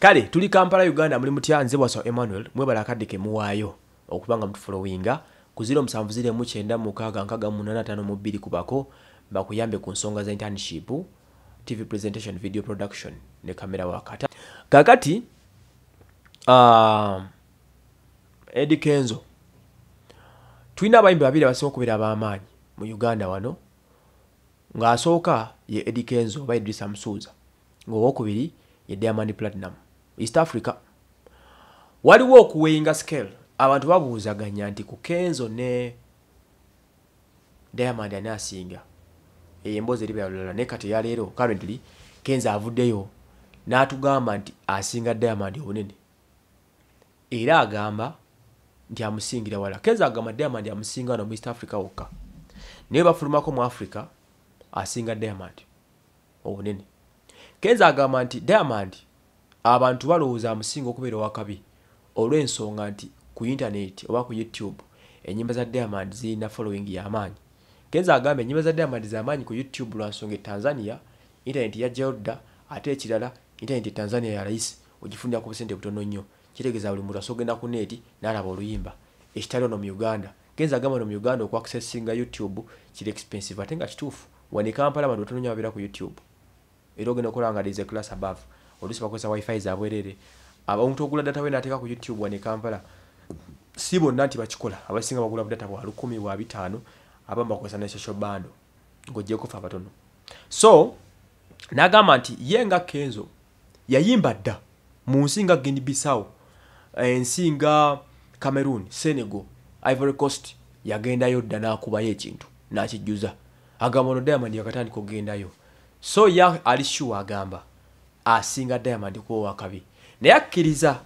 kale tuli kampala uganda muli mutya nze bwaso emmanuel mwebala akadde ke muwaayo okuba nga mutufolowinga ku 07968652 kubako bakuyambe ku nsonga za internship tv presentation video production ne kamera wakata kakati uh, ah, edi kenzo tulina abayimbi babiri abasinga okubeera abaamaanyi mu uganda wano ng'asooka ye edi kenzo oba idrisa musuuza ng'owokubiri ye diamond platinum east africa waliwo okuweyinga scale abantu babuuzaganya nti ku kenzo ne diamond anasinga emboozi eri byalulala naye kati yaleero currently kenzo avuddeyo n'atugamba nti asinga diamond obunene era agamba nti amusingira wala kenzo agamba diamond amusinga wano mu east africa wokka naye bafulumako mu africa asinga diamond obunene kenzo agamba nti diamond abantu balowooza amusinga okubeera owakabi olw'ensonga nti ku intaneti oba ku youtube enyimba za diamond zirina following yamaanyi genza agamba enyimba za diamond zamaanyi ku youtube lwansonga etanzania intaneti ya jeoda ate ekirala intaneti etanzania yalayisi ogifunira ku busente butono nnyo kitegeeza buli muntu asogenda ku neeti n'alaba oluyimba ekitali ono mu uganda genza agamba no mu uganda okwakusesinga youtube kiri expensive ate nga kituufu wanekampala abantu batono nnyo babeera ku youtube era ogenda okola nga dhese class above oluusi bakozesa wifi zabwerere omuntu ogula data we nateeka ku youtube wanekampala si bonna nti bakikola abasinga bagula budata bwa lukumi bwa bitaano abamu bakozesa ne social bando ngaogyekofe abatono so nagamba nti ye nga kenzo yayimba dda mu nsi nga gini bisawo ensi nga cameroon senego ivory coast yagendayo dda nakubayo ekintu nakijjuza agamba ono diamond yakatandika ogendayo so ya alishua agamba asinga diamond kuwa kabi naye akkiriza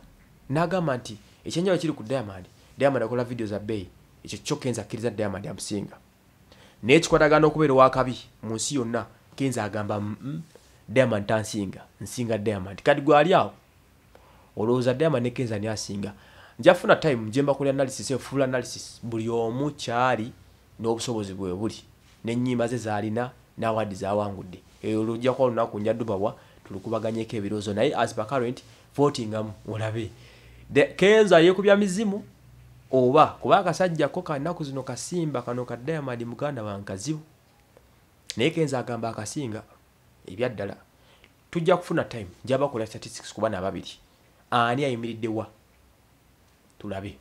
n'agamba nti ekyenjawo kiri ku diamond diamond akola video za bey ekyo kyokenza akkiriza diamond amusinga naye kikwatagana okubeera owakabi mu nsi yonna kenza agamba diamond tansinga nsinga diamond kati gwali awo olowooza diamond ne kenza nyasinga njafuna time njemba kuli analysis efuula analysis buli omu kyali n'obusobozi bwe buli n'ennyimba ze zaalina n'awadi zawangudde eyo lujjakuba olunaku njadubawa tulukubaganyeko ebirozo naye as per current votingamu olabe kenza yekubya mizimu oba kuba akasajjako kanaku zino kasimba kano kadayamadi muganda wankazibu naye kenza agamba akasinga ebyaddala tujja kufuna time njabakola statistics kubana ababiri ani ayimiriddewa tulabe